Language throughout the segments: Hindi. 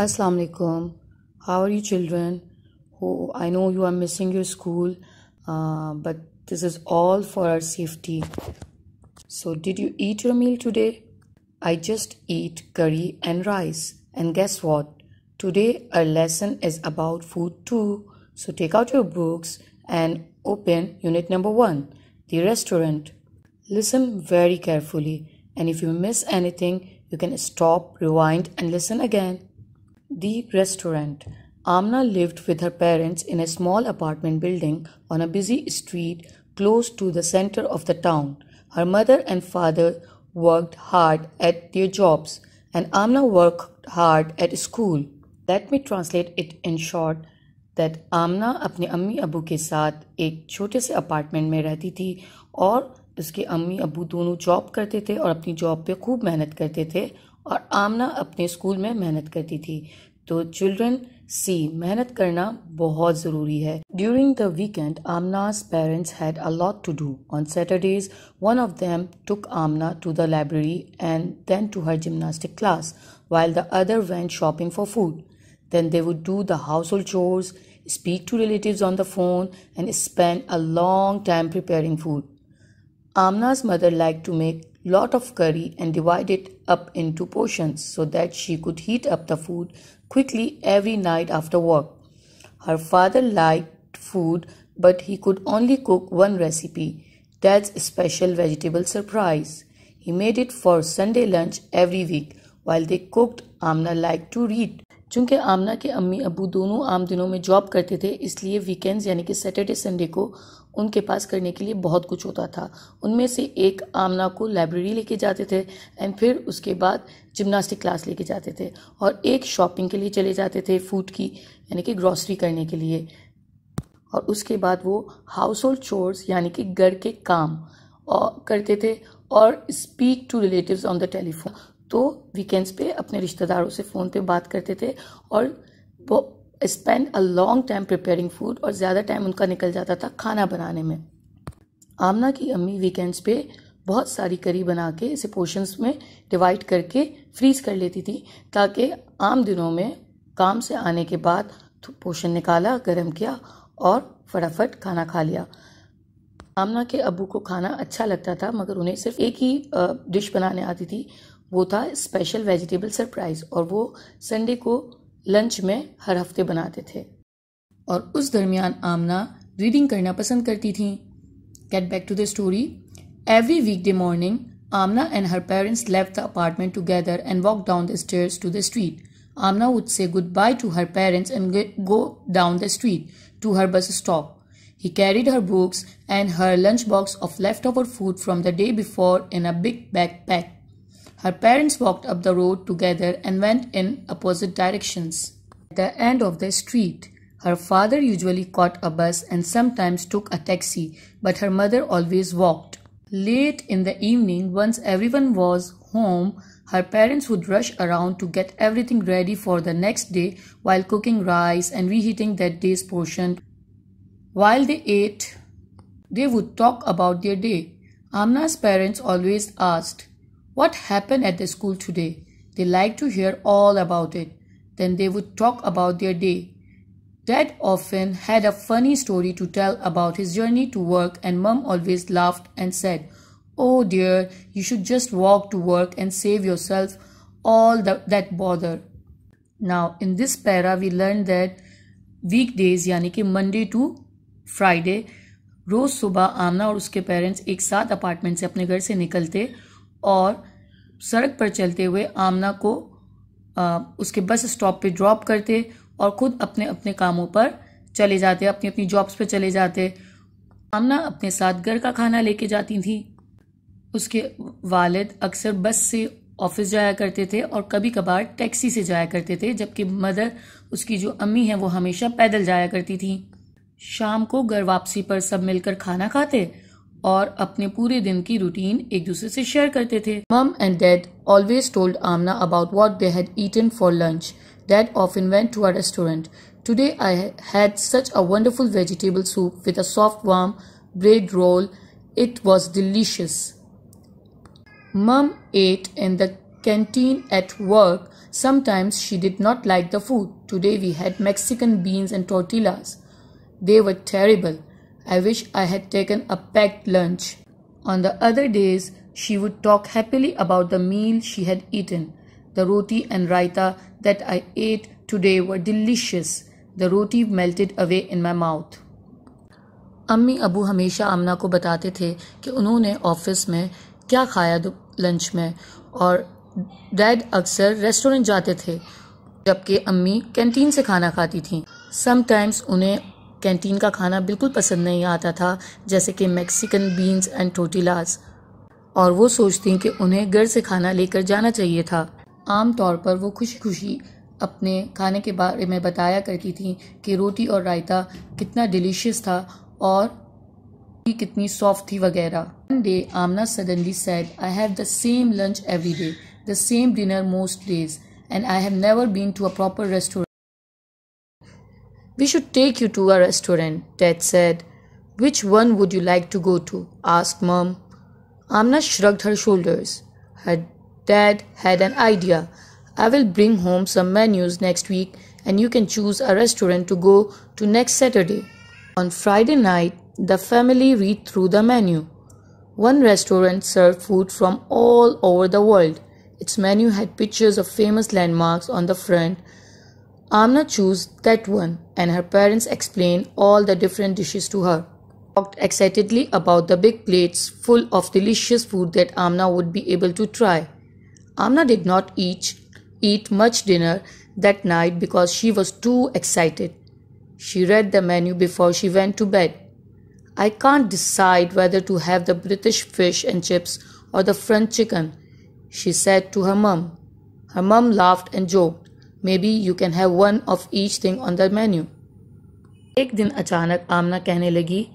Assalamu alaikum. How are you, children? Oh, I know you are missing your school, uh, but this is all for our safety. So, did you eat your meal today? I just eat curry and rice. And guess what? Today, our lesson is about food too. So, take out your books and open unit number one the restaurant. Listen very carefully, and if you miss anything, you can stop, rewind, and listen again. The restaurant. Amna lived with her parents in a small apartment building on a busy street close to the center of the town. Her mother and father worked hard at their jobs, and Amna worked hard at school. Let me translate it in short that Amna अपने अम्मी अबू के साथ एक छोटे से अपार्टमेंट में रहती थी और उसके अम्मी अबू दोनों जॉब करते थे और अपनी जॉब पे खूब मेहनत करते थे और आमना अपने स्कूल में मेहनत करती थी तो चिल्ड्रन सी मेहनत करना बहुत ज़रूरी है during the weekend Amna's parents had a lot to do on Saturdays one of them took Amna to the library and then to her gymnastic class while the other one shopping for food then they would do the household chores speak to relative on the phone and spend a long time preparing food Amna's mother like to make lot of curry and divide it up into portions so that she could heat up the food quickly every night after work. Her father liked food, but he could only cook one recipe that's special vegetable surprise. He made it for Sunday lunch every week. While they cooked, Amna liked to read. चूँकि आमना के अम्मी अबू दोनों आम दिनों में जॉब करते थे इसलिए वीकेंड्स यानी कि सैटरडे संडे को उनके पास करने के लिए बहुत कुछ होता था उनमें से एक आमना को लाइब्रेरी लेके जाते थे एंड फिर उसके बाद जिम्नास्टिक क्लास लेके जाते थे और एक शॉपिंग के लिए चले जाते थे फूड की यानी कि ग्रॉसरी करने के लिए और उसके बाद वो हाउस होल्ड चोर्स यानी कि घर के काम करते थे और speak to relative on the telephone तो वीकेंड्स पे अपने रिश्तेदारों से फ़ोन पे बात करते थे और spend a long time preparing food और ज़्यादा टाइम उनका निकल जाता था खाना बनाने में आमना की अम्मी वीकेंड्स पे बहुत सारी करी बना के इसे पोर्शंस में डिवाइड करके फ्रीज कर लेती थी ताकि आम दिनों में काम से आने के बाद पोशन निकाला गर्म किया और फटाफट खाना खा लिया आमना के अबू को खाना अच्छा लगता था मगर उन्हें सिर्फ एक ही डिश बनाने आती थी वो था स्पेशल वेजिटेबल सरप्राइज़ और वो संडे को लंच में हर हफ्ते बनाते थे और उस दरमियान आमना रीडिंग करना पसंद करती थी get back to the story every weekday morning Amna and her parents leave the apartment together and walk down the stairs to the street Amna would say good bye to her parents and go down the street to her bus stop she carried her books and her lunch box of left over food from the day before in a big bag pack Her parents walked up the road together and went in opposite directions. At the end of the street, her father usually caught a bus and sometimes took a taxi, but her mother always walked. Late in the evening, once everyone was home, her parents would rush around to get everything ready for the next day while cooking rice and reheating that day's portion. While they ate, they would talk about their day. Amna's parents always asked, what happened at the school today? They liked to hear all about it. Then they would talk about their day. Dad often had a funny story to tell about his journey to work, and Mum always laughed and said, Oh dear, you should just walk to work and save yourself all the, that bother. Now, in this para, we learned that weekdays, यानी Monday to Friday, Rose, रोज़ सुबह आमना और उसके पेरेंट्स एक साथ apartment, से अपने घर से सड़क पर चलते हुए आमना को आ, उसके बस स्टॉप पे ड्रॉप करते और खुद अपने अपने कामों पर चले जाते अपनी अपनी जॉब्स पे चले जाते आमना अपने साथ घर का खाना लेके जाती थी उसके वालिद अक्सर बस से ऑफिस जाया करते थे और कभी कभार टैक्सी से जाया करते थे जबकि मदर उसकी जो अम्मी है वो हमेशा पैदल जाया करती थी शाम को घर वापसी पर सब मिलकर खाना खाते और अपने पूरे दिन की रूटीन एक दूसरे से शेयर करते थे mum and dad always told Amna about what they had eaten for lunch dad often went to a restaurant today I had such a wonderful vegetable soup with a soft warm bread roll it was delicious mum ate in the canteen at work Sometimes she did not like the food. Today we had Mexican beans and tortillas. They were terrible. I wish I had taken a packed lunch. On the other days, she would talk happily about the meal she had eaten. The roti and raita that I ate today were delicious. The roti melted away in my mouth. अम्मी अबू हमेशा आमना को बताते थे कि उन्होंने ऑफिस में क्या खाया लंच में और डैड अक्सर रेस्टोरेंट जाते थे जबकि अम्मी कैंटीन से खाना खाती थी समटाइम्स उन्हें कैंटीन का खाना बिल्कुल पसंद नहीं आता था जैसे कि मैक्सिकन बीन्स एंड टोटिलास और वो सोचती कि उन्हें घर से खाना लेकर जाना चाहिए था आमतौर पर वो खुशी खुशी अपने खाने के बारे में बताया करती थी कि रोटी और रायता कितना डिलीशियस था और कितनी सॉफ्ट थी वगैरह one day Amna suddenly said I have the same lunch every day the same dinner most days and I have never been to a proper restaurant We should take you to a restaurant, Ted said. Which one would you like to go to? asked Mom. Amna shrugged her shoulders. Her dad had an idea. I will bring home some menus next week and you can choose a restaurant to go to next Saturday. On Friday night, the family read through the menu. One restaurant served food from all over the world. Its menu had pictures of famous landmarks on the front, Amna chose that one, and her parents explained all the different dishes to her. Talked excitedly about the big plates full of delicious food that Amna would be able to try. Amna did not eat, eat much dinner that night because she was too excited. She read the menu before she went to bed. I can't decide whether to have the British fish and chips or the French chicken, she said to her mum. Her mum laughed and joked. Be you can have one of each thing on the menu एक दिन अचानक आमना कहने लगी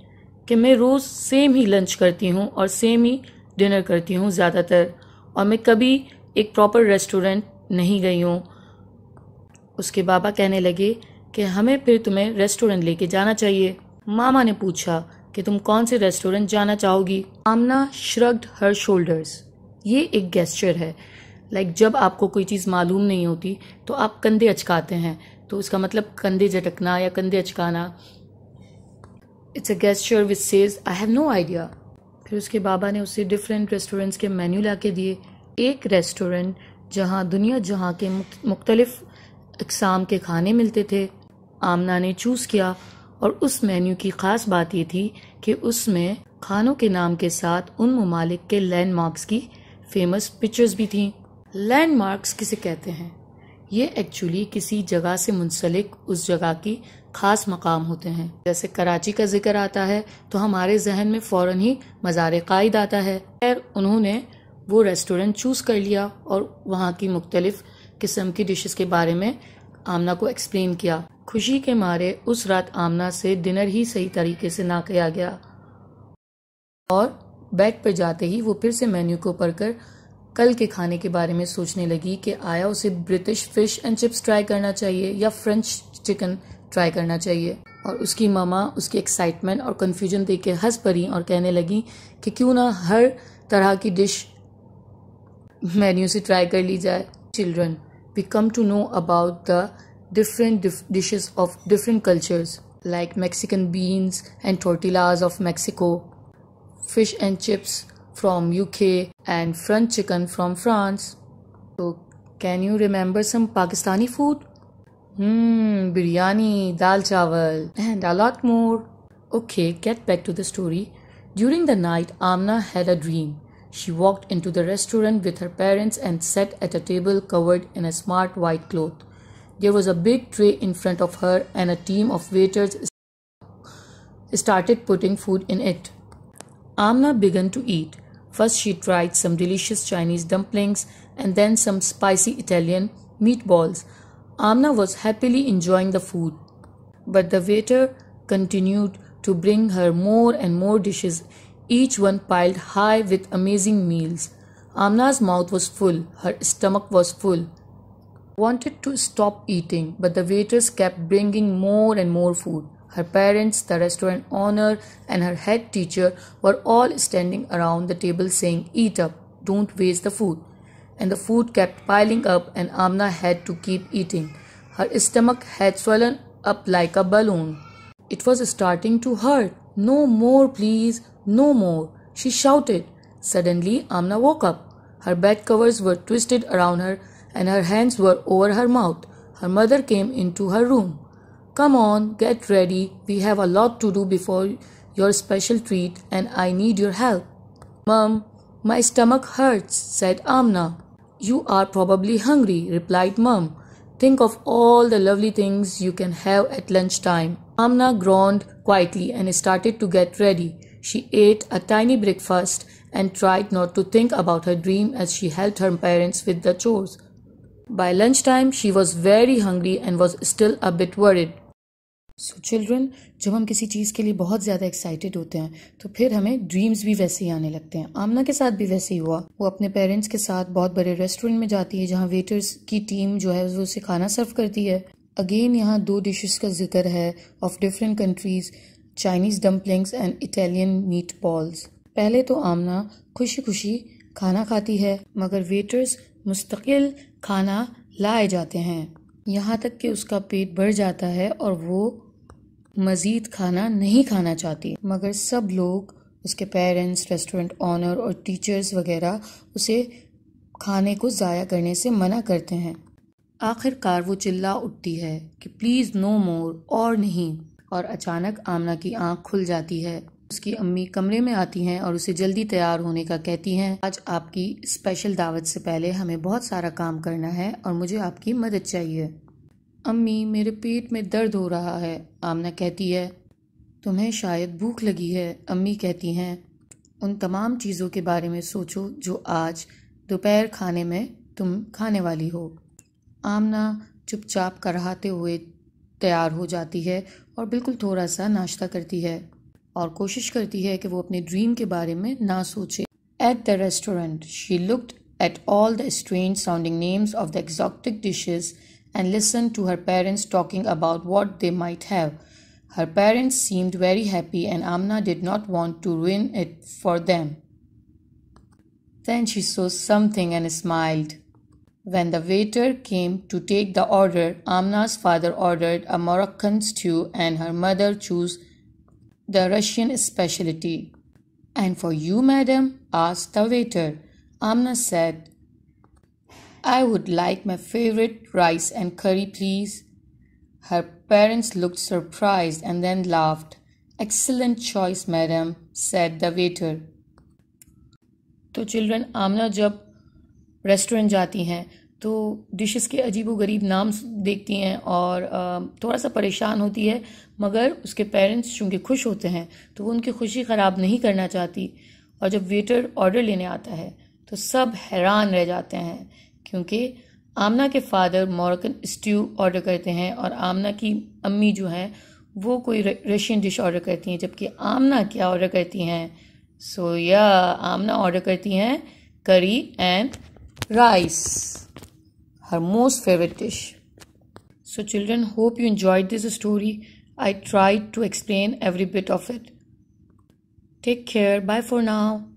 कि मैं रोज़ सेम ही लंच करती हूँ और सेम ही डिनर करती हूँ ज़्यादातर और मैं कभी एक प्रॉपर रेस्टोरेंट नहीं गई हूँ उसके बाबा कहने लगे कि हमें फिर तुम्हें रेस्टोरेंट लेके जाना चाहिए मामा ने पूछा कि तुम कौन से रेस्टोरेंट जाना चाहोगी आमना श्रग्ड हर शोल्डर्स ये एक गेस्चर है लाइक जब आपको कोई चीज़ मालूम नहीं होती तो आप कंधे अचकाते हैं तो इसका मतलब कंधे झटकना या कंधे अचकाना it's a gesture which says I have no idea फिर उसके बाबा ने उसे डिफरेंट रेस्टोरेंट्स के मेन्यू ला के दिए एक रेस्टोरेंट जहाँ दुनिया जहाँ के मुख्तलिफ अकसाम के खाने मिलते थे आमना ने चूज़ किया और उस मेन्यू की ख़ास बात ये थी कि उसमें खानों के नाम के साथ उन ममालिक के लैंडमार्क्स की फेमस पिक्चर्स भी थीं लैंडमार्क्स किसे कहते हैं ये एक्चुअली किसी जगह से मुंसलिक उस जगह की खास मकाम होते हैं जैसे कराची का जिक्र आता है तो हमारे जहन में फौरन ही मज़ार कायद आता है खैर उन्होंने वो रेस्टोरेंट चूज़ कर लिया और वहाँ की मुख्तलिफ किस्म की डिशेस के बारे में आमना को एक्सप्लेन किया खुशी के मारे उस रात आमना से डिनर ही सही तरीके से ना किया गया और बेड पर जाते ही वो फिर से मेन्यू को पढ़कर कल के खाने के बारे में सोचने लगी कि आया उसे British fish and chips try करना चाहिए या फ्रेंच चिकन ट्राई करना चाहिए और उसकी मामा उसकी एक्साइटमेंट और कन्फ्यूजन देख के हंस पड़ी और कहने लगी कि क्यों ना हर तरह की डिश मेन्यू से ट्राई कर ली जाए children we come to know about the different dishes of different cultures like Mexican beans and tortillas of Mexico fish and chips from UK and French chicken from France. So can you remember some Pakistani food? Hmm, biryani, dal chawal and a lot more. Okay, get back to the story. During the night, Amna had a dream. She walked into the restaurant with her parents and sat at a table covered in a smart white cloth. There was a big tray in front of her and a team of waiters started putting food in it. Amna began to eat. First, she tried some delicious Chinese dumplings and then some spicy Italian meatballs. Amna was happily enjoying the food. But the waiter continued to bring her more and more dishes, each one piled high with amazing meals. Amna's mouth was full, her stomach was full. Wanted to stop eating, but the waiters kept bringing more and more food. Her parents, the restaurant owner, and her head teacher were all standing around the table saying, Eat up, don't waste the food. And the food kept piling up, and Amna had to keep eating. Her stomach had swollen up like a balloon. It was starting to hurt. No more, please, no more, she shouted. Suddenly, Amna woke up. Her bed covers were twisted around her, and her hands were over her mouth. Her mother came into her room. Come on, get ready. We have a lot to do before your special treat and I need your help. Mum, my stomach hurts, said Amna. You are probably hungry, replied Mum. Think of all the lovely things you can have at lunchtime. Amna groaned quietly and started to get ready. She ate a tiny breakfast and tried not to think about her dream as she helped her parents with the chores. By lunchtime, she was very hungry and was still a bit worried. So so, children जब हम किसी चीज़ के लिए बहुत ज़्यादा एक्साइटेड होते हैं तो फिर हमें ड्रीम्स भी वैसे ही आने लगते हैं आमना के साथ भी वैसे ही हुआ वो अपने पेरेंट्स के साथ बहुत बड़े रेस्टोरेंट में जाती है जहाँ वेटर्स की टीम जो है वो उसे खाना सर्व करती है अगेन यहाँ दो डिशेस का जिक्र है of different countries Chinese dumplings and Italian meat balls पहले तो आमना खुशी खुशी खाना खाती है मगर वेटर्स मुस्तकिल खाना लाए जाते हैं यहाँ तक कि उसका पेट भर जाता है और वो मज़ीद खाना नहीं खाना चाहती मगर सब लोग उसके पेरेंट्स रेस्टोरेंट ऑनर और टीचर्स वगैरह उसे खाने को ज़ाया करने से मना करते हैं आखिरकार वो चिल्ला उठती है कि प्लीज़ नो मोर और नहीं और अचानक आमना की आंख खुल जाती है उसकी अम्मी कमरे में आती हैं और उसे जल्दी तैयार होने का कहती हैं आज आपकी स्पेशल दावत से पहले हमें बहुत सारा काम करना है और मुझे आपकी मदद चाहिए अम्मी मेरे पेट में दर्द हो रहा है आमना कहती है तुम्हें शायद भूख लगी है अम्मी कहती हैं उन तमाम चीज़ों के बारे में सोचो जो आज दोपहर खाने में तुम खाने वाली हो आमना चुपचाप कराहते हुए तैयार हो जाती है और बिल्कुल थोड़ा सा नाश्ता करती है और कोशिश करती है कि वो अपने ड्रीम के बारे में ना सोचे at the restaurant she looked at all the strange sounding names of the exotic dishes and listened to her parents talking about what they might have. Her parents seemed very happy, and Amna did not want to ruin it for them. Then she saw something and smiled. When the waiter came to take the order, Amna's father ordered a Moroccan stew and her mother chose the Russian specialty. And for you, madam? asked the waiter. Amna said, I would like my favorite rice and curry, please. Her parents looked surprised and then laughed. Excellent choice, madam, said the waiter. तो चिल्ड्रन आमना जब रेस्टोरेंट जाती हैं तो डिशेस के अजीब गरीब नाम देखती हैं और थोड़ा सा परेशान होती है मगर उसके पेरेंट्स चूंकि खुश होते हैं तो वो उनकी खुशी ख़राब नहीं करना चाहती और जब वेटर ऑर्डर लेने आता है तो सब हैरान रह जाते हैं क्योंकि आमना के फादर मॉरकन स्ट्यू ऑर्डर करते हैं और आमना की अम्मी जो हैं वो कोई रशियन डिश ऑर्डर करती हैं जबकि आमना क्या ऑर्डर करती हैं सो या आमना ऑर्डर करती हैं curry and rice her most favourite dish so children hope you enjoy this story I try to explain every bit of it take care bye for now